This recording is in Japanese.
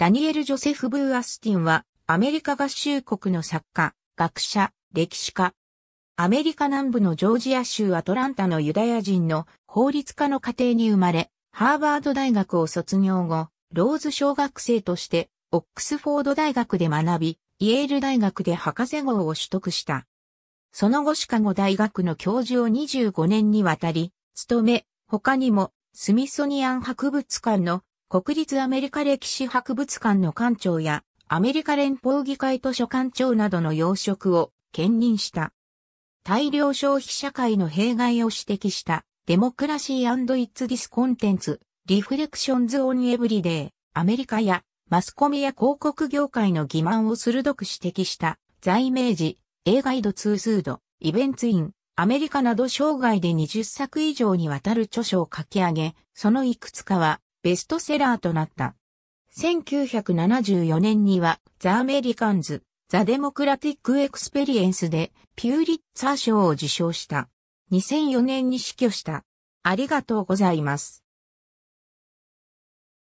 ダニエル・ジョセフ・ブー・アスティンは、アメリカ合衆国の作家、学者、歴史家。アメリカ南部のジョージア州アトランタのユダヤ人の法律家の家庭に生まれ、ハーバード大学を卒業後、ローズ小学生として、オックスフォード大学で学び、イエール大学で博士号を取得した。その後シカゴ大学の教授を25年にわたり、務め、他にもスミソニアン博物館の国立アメリカ歴史博物館の館長やアメリカ連邦議会図書館長などの要職を兼任した。大量消費社会の弊害を指摘したデモクラシーイッツ・ディス・コンテンツ、リフレクションズ・オン・エブリデイ、アメリカやマスコミや広告業界の欺瞞を鋭く指摘した在明時、映画イドツースード、イベンツイン、アメリカなど生涯で20作以上にわたる著書を書き上げ、そのいくつかはベストセラーとなった。1974年には、ザ・アメリカンズ、ザ・デモクラティック・エクスペリエンスで、ピューリッツァー賞を受賞した。2004年に死去した。ありがとうございます。